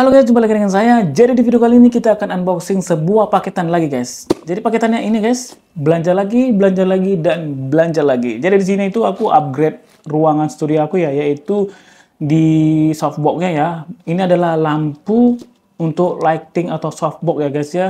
Halo guys, jumpa lagi dengan saya. Jadi di video kali ini kita akan unboxing sebuah paketan lagi guys. Jadi paketannya ini guys, belanja lagi, belanja lagi, dan belanja lagi. Jadi di sini itu aku upgrade ruangan studio aku ya, yaitu di softboxnya ya. Ini adalah lampu untuk lighting atau softbox ya guys ya.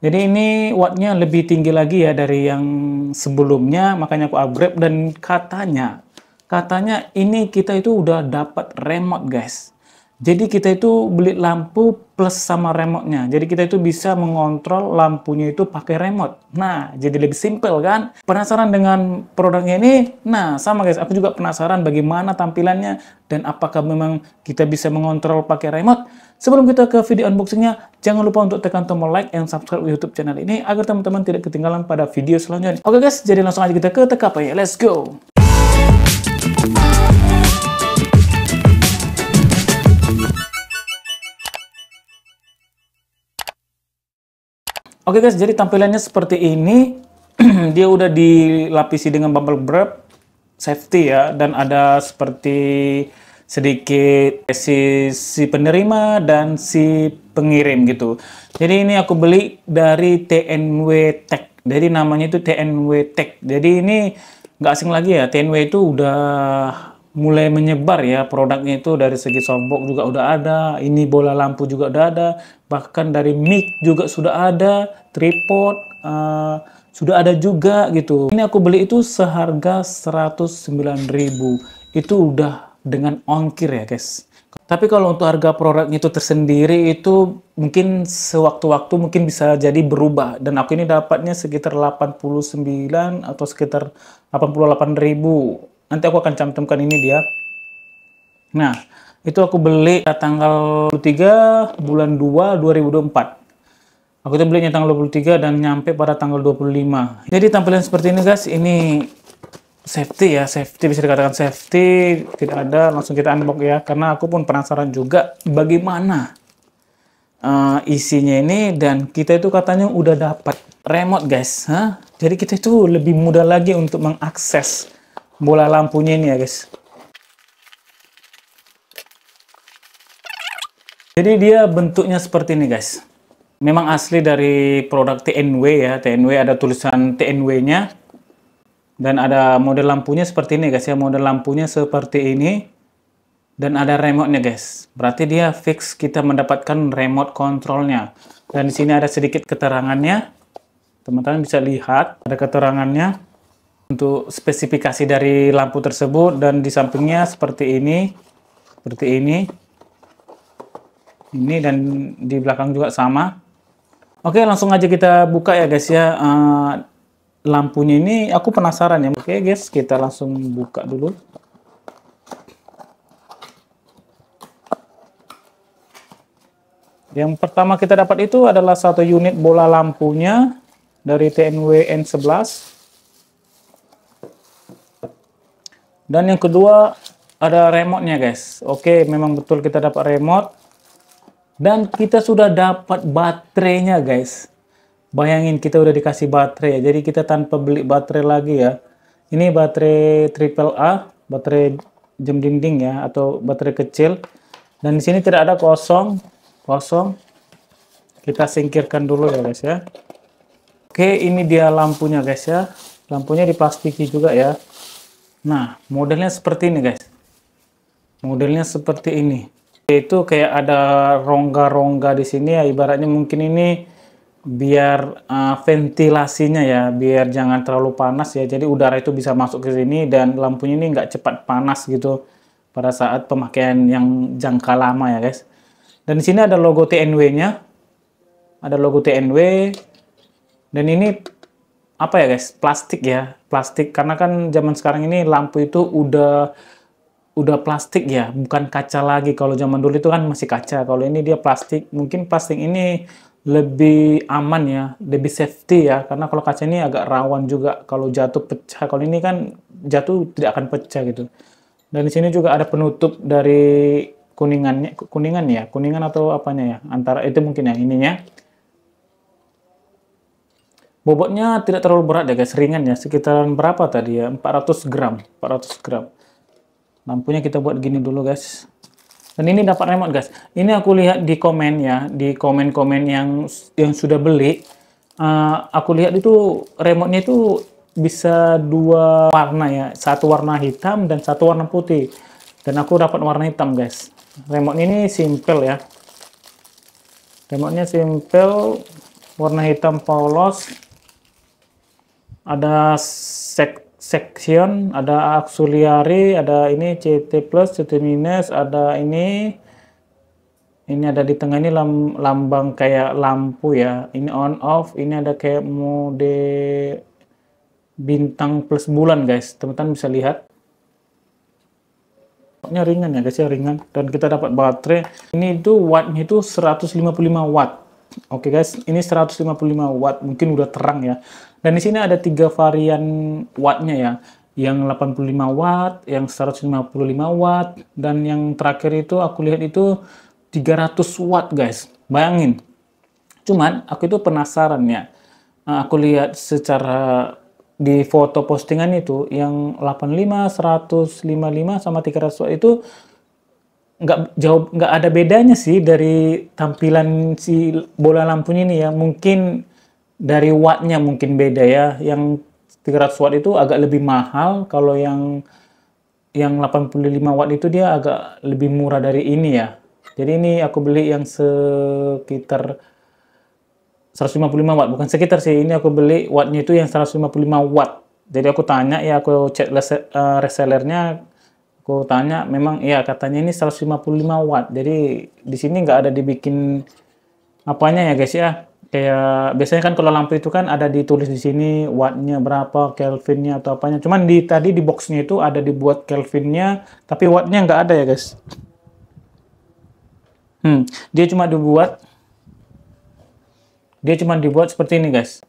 Jadi ini wattnya lebih tinggi lagi ya dari yang sebelumnya, makanya aku upgrade dan katanya, katanya ini kita itu udah dapat remote guys jadi kita itu beli lampu plus sama remotenya. Jadi kita itu bisa mengontrol lampunya itu pakai remote. Nah, jadi lebih simpel kan? Penasaran dengan produknya ini? Nah, sama guys, aku juga penasaran bagaimana tampilannya dan apakah memang kita bisa mengontrol pakai remote. Sebelum kita ke video unboxingnya, jangan lupa untuk tekan tombol like dan subscribe di YouTube channel ini agar teman-teman tidak ketinggalan pada video selanjutnya. Oke guys, jadi langsung aja kita ke TKP. Let's go! Oke okay guys, jadi tampilannya seperti ini. Dia udah dilapisi dengan bubble wrap safety ya dan ada seperti sedikit si si penerima dan si pengirim gitu. Jadi ini aku beli dari TNW Tech. Jadi namanya itu TNW Tech. Jadi ini nggak asing lagi ya. TNW itu udah mulai menyebar ya produknya itu dari segi softbox juga udah ada, ini bola lampu juga udah ada, bahkan dari mic juga sudah ada, tripod uh, sudah ada juga gitu. Ini aku beli itu seharga 109.000. Itu udah dengan ongkir ya, guys. Tapi kalau untuk harga produknya itu tersendiri itu mungkin sewaktu-waktu mungkin bisa jadi berubah dan aku ini dapatnya sekitar 89 atau sekitar 88 ribu Nanti aku akan cantumkan ini dia. Nah, itu aku beli tanggal 23 bulan 2 2024. Aku tuh belinya tanggal 23 dan nyampe pada tanggal 25. Jadi tampilan seperti ini guys, ini safety ya, safety bisa dikatakan safety, tidak ada langsung kita unbox ya karena aku pun penasaran juga bagaimana uh, isinya ini dan kita itu katanya udah dapat remote guys. Huh? Jadi kita itu lebih mudah lagi untuk mengakses bola lampunya ini ya guys jadi dia bentuknya seperti ini guys memang asli dari produk TNW ya TNW ada tulisan TNW nya dan ada model lampunya seperti ini guys ya model lampunya seperti ini dan ada remote nya guys berarti dia fix kita mendapatkan remote kontrolnya dan di sini ada sedikit keterangannya teman-teman bisa lihat ada keterangannya untuk spesifikasi dari lampu tersebut dan di sampingnya seperti ini seperti ini ini dan di belakang juga sama oke langsung aja kita buka ya guys ya eh, lampunya ini aku penasaran ya oke guys kita langsung buka dulu yang pertama kita dapat itu adalah satu unit bola lampunya dari TNW N11 dan yang kedua ada remote-nya guys oke memang betul kita dapat remote dan kita sudah dapat baterainya guys bayangin kita udah dikasih baterai jadi kita tanpa beli baterai lagi ya ini baterai triple A baterai jam dinding ya atau baterai kecil dan di sini tidak ada kosong kosong kita singkirkan dulu ya guys ya oke ini dia lampunya guys ya lampunya dipastiki juga ya Nah, modelnya seperti ini, guys. Modelnya seperti ini. Itu kayak ada rongga-rongga di sini ya, ibaratnya mungkin ini biar uh, ventilasinya ya, biar jangan terlalu panas ya. Jadi udara itu bisa masuk ke sini dan lampunya ini nggak cepat panas gitu pada saat pemakaian yang jangka lama ya, guys. Dan di sini ada logo TNW-nya. Ada logo TNW. Dan ini apa ya guys plastik ya plastik karena kan zaman sekarang ini lampu itu udah udah plastik ya bukan kaca lagi kalau zaman dulu itu kan masih kaca kalau ini dia plastik mungkin plastik ini lebih aman ya lebih safety ya karena kalau kaca ini agak rawan juga kalau jatuh pecah kalau ini kan jatuh tidak akan pecah gitu dan di sini juga ada penutup dari kuningannya kuningan ya kuningan atau apanya ya antara itu mungkin yang ininya Bobotnya tidak terlalu berat ya guys, ringan ya. Sekitaran berapa tadi ya? 400 gram, 400 gram. Lampunya kita buat gini dulu guys. Dan ini dapat remote guys. Ini aku lihat di komen ya, di komen-komen yang yang sudah beli. Uh, aku lihat itu remote-nya itu bisa dua warna ya. Satu warna hitam dan satu warna putih. Dan aku dapat warna hitam guys. Remote ini simple ya. Remote-nya simple, warna hitam polos, ada sek section, ada auxiliary, ada ini CT plus, CT minus, ada ini ini ada di tengah ini lam, lambang kayak lampu ya ini on off ini ada kayak mode bintang plus bulan guys teman-teman bisa lihat pokoknya ringan ya guys ya ringan dan kita dapat baterai ini itu wattnya itu 155 watt Oke okay guys, ini 155 watt, mungkin udah terang ya. Dan di sini ada tiga varian wattnya ya. Yang 85 watt, yang 155 watt, dan yang terakhir itu aku lihat itu 300 watt guys. Bayangin. Cuman aku itu penasaran ya. Nah, aku lihat secara di foto postingan itu yang 85, 155 sama 300 watt itu nggak jauh nggak ada bedanya sih dari tampilan si bola lampunya ini ya mungkin dari wattnya mungkin beda ya yang 300 watt itu agak lebih mahal kalau yang yang 85 watt itu dia agak lebih murah dari ini ya jadi ini aku beli yang sekitar 155 watt bukan sekitar sih ini aku beli wattnya itu yang 155 watt jadi aku tanya ya aku chat eh, resellernya aku tanya memang iya katanya ini 155 watt jadi di sini nggak ada dibikin apanya ya guys ya kayak biasanya kan kalau lampu itu kan ada ditulis di sini wattnya berapa Kelvinnya atau apanya cuman di tadi di boxnya itu ada dibuat Kelvinnya tapi wattnya nggak ada ya guys hmm dia cuma dibuat dia cuma dibuat seperti ini guys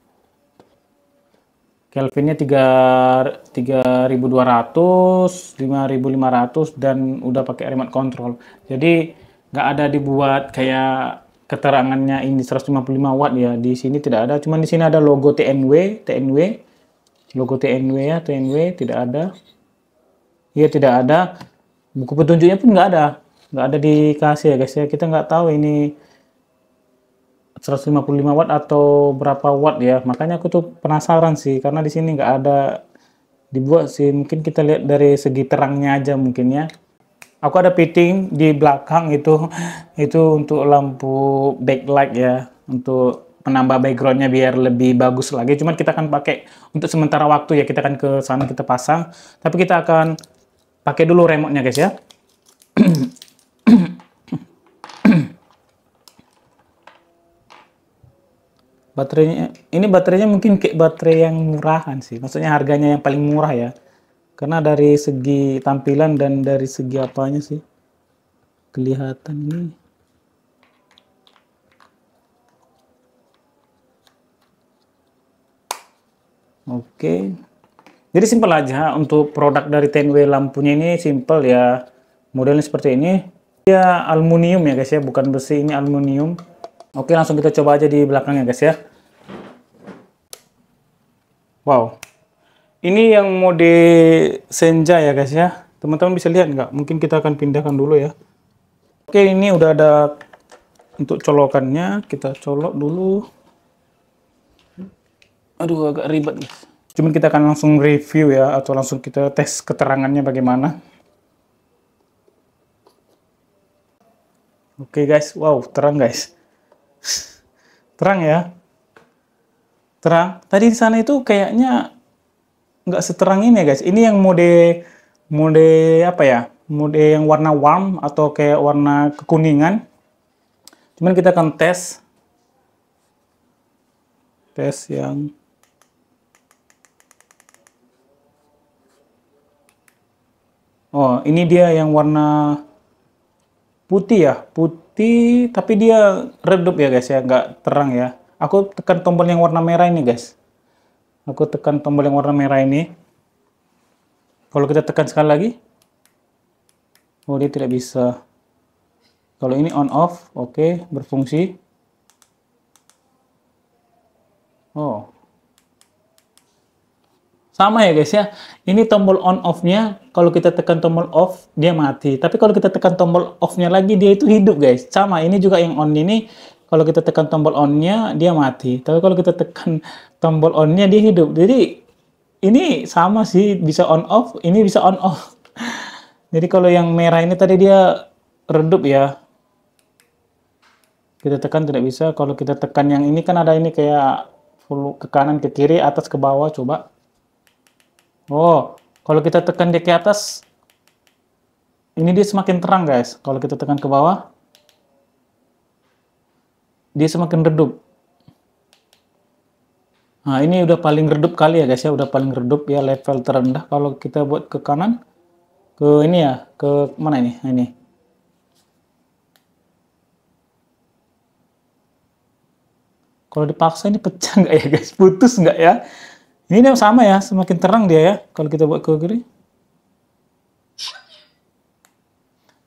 Kelvinnya 3 3200, 5500 dan udah pakai remote control. Jadi nggak ada dibuat kayak keterangannya ini 155 watt ya. Di sini tidak ada, Cuma di sini ada logo TNW, TNW. Logo TNW ya, TNW tidak ada. Iya tidak ada. Buku petunjuknya pun nggak ada. Nggak ada dikasih ya guys ya. Kita nggak tahu ini 155 watt atau berapa watt ya makanya aku tuh penasaran sih karena di sini nggak ada dibuat sih mungkin kita lihat dari segi terangnya aja mungkin ya aku ada fitting di belakang itu itu untuk lampu backlight ya untuk penambah backgroundnya biar lebih bagus lagi cuman kita akan pakai untuk sementara waktu ya kita akan ke sana kita pasang tapi kita akan pakai dulu remote-nya guys ya baterainya ini baterainya mungkin kayak baterai yang murahan sih maksudnya harganya yang paling murah ya karena dari segi tampilan dan dari segi apanya sih kelihatan ini oke jadi simpel aja untuk produk dari Tenway lampunya ini simpel ya modelnya seperti ini ya aluminium ya guys ya bukan besi ini aluminium Oke, langsung kita coba aja di belakangnya guys ya. Wow. Ini yang mode Senja ya guys ya. Teman-teman bisa lihat nggak? Mungkin kita akan pindahkan dulu ya. Oke, ini udah ada untuk colokannya. Kita colok dulu. Aduh, agak ribet nih. Cuman kita akan langsung review ya, atau langsung kita tes keterangannya bagaimana. Oke guys, wow terang guys. Terang ya terang tadi di sana itu kayaknya nggak seterang ini ya guys ini yang mode mode apa ya mode yang warna warm atau kayak warna kekuningan cuman kita akan tes tes yang oh ini dia yang warna putih ya putih tapi dia redup ya guys ya nggak terang ya Aku tekan tombol yang warna merah ini, guys. Aku tekan tombol yang warna merah ini. Kalau kita tekan sekali lagi, oh dia tidak bisa. Kalau ini on off, oke, okay, berfungsi. Oh. Sama ya guys ya. Ini tombol on off-nya kalau kita tekan tombol off dia mati. Tapi kalau kita tekan tombol off-nya lagi dia itu hidup guys. Sama ini juga yang on ini kalau kita tekan tombol on-nya dia mati. Tapi kalau kita tekan tombol on-nya dia hidup. Jadi ini sama sih bisa on off, ini bisa on off. Jadi kalau yang merah ini tadi dia redup ya. Kita tekan tidak bisa. Kalau kita tekan yang ini kan ada ini kayak full ke kanan ke kiri, atas ke bawah coba. Oh, kalau kita tekan di ke atas ini dia semakin terang guys. Kalau kita tekan ke bawah dia semakin redup. Nah, ini udah paling redup kali ya guys ya, udah paling redup ya level terendah kalau kita buat ke kanan ke ini ya, ke mana ini? Nah, ini. Kalau dipaksa ini pecah nggak ya guys? Putus nggak ya? Ini yang sama ya, semakin terang dia ya kalau kita buat ke kiri.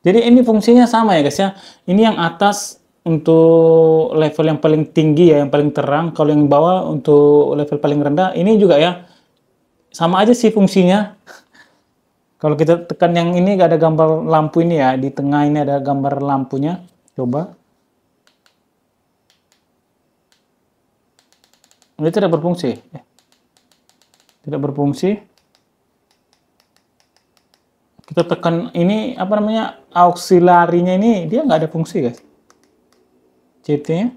Jadi ini fungsinya sama ya guys ya. Ini yang atas untuk level yang paling tinggi ya, yang paling terang. Kalau yang bawah untuk level paling rendah, ini juga ya, sama aja sih fungsinya. Kalau kita tekan yang ini gak ada gambar lampu ini ya, di tengah ini ada gambar lampunya. Coba. Ini tidak berfungsi. Eh. Tidak berfungsi kita tekan ini apa namanya auxilarinya ini dia nggak ada fungsi guys चेते हैं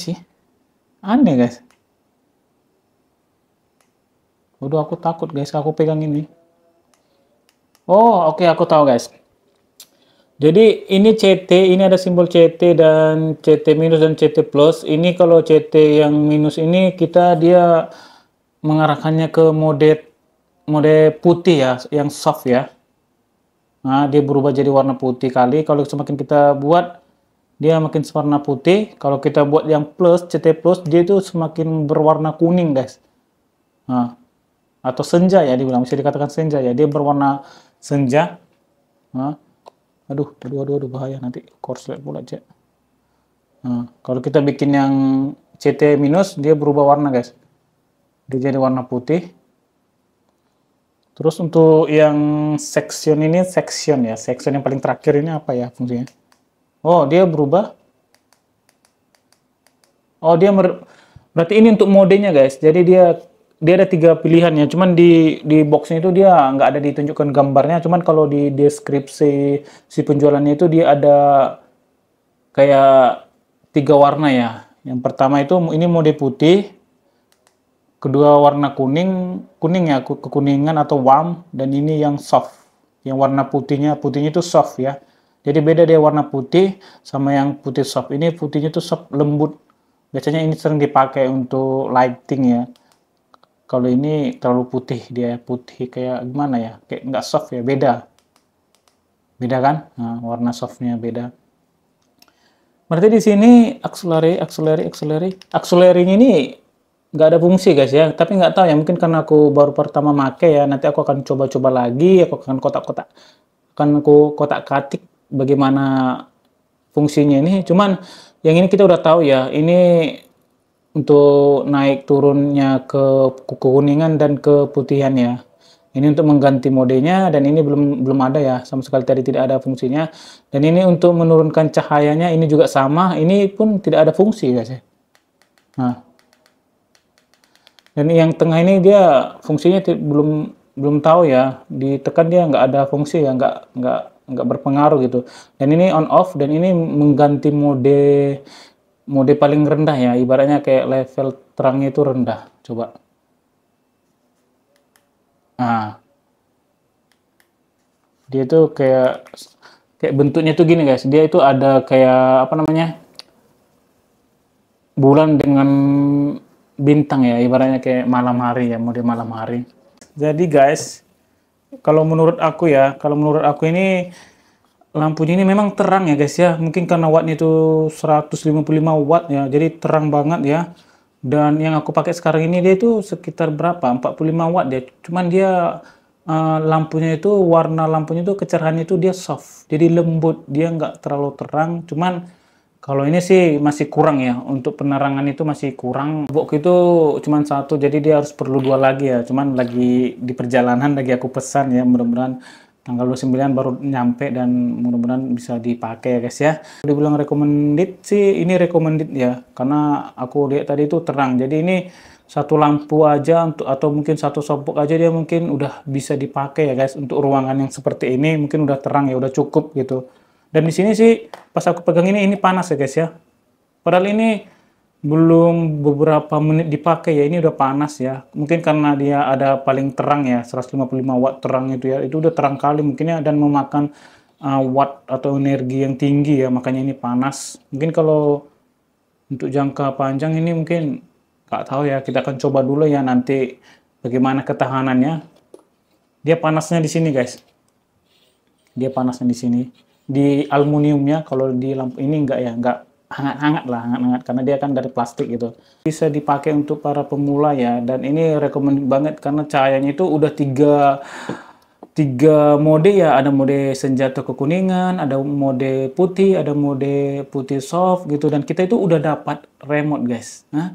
sih aneh guys Waduh aku takut guys aku pegang ini oh oke okay, aku tahu guys jadi ini CT, ini ada simbol CT dan CT minus dan CT plus. Ini kalau CT yang minus ini kita dia mengarahkannya ke mode mode putih ya, yang soft ya. Nah, dia berubah jadi warna putih kali. Kalau semakin kita buat, dia makin warna putih. Kalau kita buat yang plus, CT plus, dia itu semakin berwarna kuning, guys. Nah, atau senja ya dibilang, bisa dikatakan senja ya. Dia berwarna senja. Nah, aduh, aduh, aduh, aduh bahaya nanti korslet pula, aja. Nah, kalau kita bikin yang CT minus, dia berubah warna, guys. Dia jadi warna putih. Terus untuk yang section ini section ya, section yang paling terakhir ini apa ya fungsinya? Oh, dia berubah. Oh, dia mer berarti ini untuk modenya guys. Jadi dia dia ada tiga pilihannya. Cuman di di boxnya itu dia nggak ada ditunjukkan gambarnya. Cuman kalau di deskripsi si penjualannya itu dia ada kayak tiga warna ya. Yang pertama itu ini mode putih, Kedua warna kuning, kuning ya, kekuningan atau warm, dan ini yang soft. Yang warna putihnya, putihnya itu soft ya. Jadi beda dia warna putih sama yang putih soft. Ini putihnya itu soft, lembut. Biasanya ini sering dipakai untuk lighting ya. Kalau ini terlalu putih dia, putih kayak gimana ya, kayak nggak soft ya, beda. Beda kan? Nah, warna softnya beda. Berarti di sini akseleri akseleri akseleri Auxiliary ini nggak ada fungsi guys ya tapi nggak tahu ya mungkin karena aku baru pertama make ya nanti aku akan coba-coba lagi aku akan kotak-kotak akan aku kotak-katik bagaimana fungsinya ini cuman yang ini kita udah tahu ya ini untuk naik turunnya ke kekuningan dan keputihan ya ini untuk mengganti modenya dan ini belum belum ada ya sama sekali tadi tidak ada fungsinya dan ini untuk menurunkan cahayanya ini juga sama ini pun tidak ada fungsi guys ya nah dan yang tengah ini dia fungsinya belum belum tahu ya ditekan dia nggak ada fungsi ya nggak nggak nggak berpengaruh gitu dan ini on off dan ini mengganti mode mode paling rendah ya ibaratnya kayak level terangnya itu rendah coba nah dia tuh kayak kayak bentuknya tuh gini guys dia itu ada kayak apa namanya bulan dengan bintang ya ibaratnya kayak malam hari ya mode malam hari jadi guys kalau menurut aku ya kalau menurut aku ini lampunya ini memang terang ya guys ya mungkin karena wattnya itu 155 watt ya jadi terang banget ya dan yang aku pakai sekarang ini dia itu sekitar berapa 45 watt dia cuman dia uh, lampunya itu warna lampunya itu kecerahannya itu dia soft jadi lembut dia nggak terlalu terang cuman kalau ini sih masih kurang ya, untuk penerangan itu masih kurang. Box itu cuma satu, jadi dia harus perlu dua lagi ya. Cuman lagi di perjalanan lagi aku pesan ya, mudah-mudahan tanggal 29 baru nyampe dan mudah-mudahan bisa dipakai ya guys ya. Dibilang recommended sih, ini recommended ya. Karena aku lihat tadi itu terang, jadi ini satu lampu aja untuk atau mungkin satu sobok aja dia mungkin udah bisa dipakai ya guys untuk ruangan yang seperti ini mungkin udah terang ya udah cukup gitu dan di sini sih pas aku pegang ini ini panas ya guys ya. Padahal ini belum beberapa menit dipakai ya ini udah panas ya mungkin karena dia ada paling terang ya 155 watt terang itu ya itu udah terang kali mungkin ya dan memakan uh, watt atau energi yang tinggi ya makanya ini panas mungkin kalau untuk jangka panjang ini mungkin nggak tahu ya kita akan coba dulu ya nanti bagaimana ketahanannya dia panasnya di sini guys dia panasnya di sini di aluminiumnya kalau di lampu ini enggak ya enggak hangat-hangat lah hangat-hangat karena dia kan dari plastik gitu bisa dipakai untuk para pemula ya dan ini rekomend banget karena cahayanya itu udah tiga tiga mode ya ada mode senjata kekuningan ada mode putih ada mode putih soft gitu dan kita itu udah dapat remote guys nah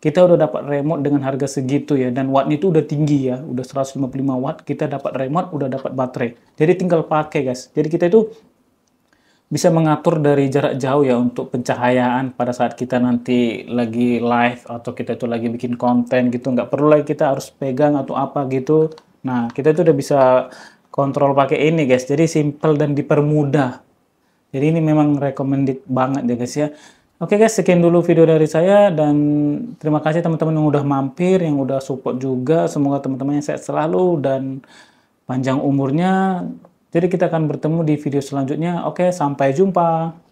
kita udah dapat remote dengan harga segitu ya dan wattnya itu udah tinggi ya udah 155 watt kita dapat remote udah dapat baterai jadi tinggal pakai guys jadi kita itu bisa mengatur dari jarak jauh ya untuk pencahayaan pada saat kita nanti lagi live atau kita itu lagi bikin konten gitu nggak perlu lagi kita harus pegang atau apa gitu nah kita itu udah bisa kontrol pakai ini guys jadi simple dan dipermudah jadi ini memang recommended banget ya guys ya Oke guys, sekian dulu video dari saya dan terima kasih teman-teman yang udah mampir, yang udah support juga. Semoga teman-teman yang sehat selalu dan panjang umurnya. Jadi kita akan bertemu di video selanjutnya. Oke, sampai jumpa.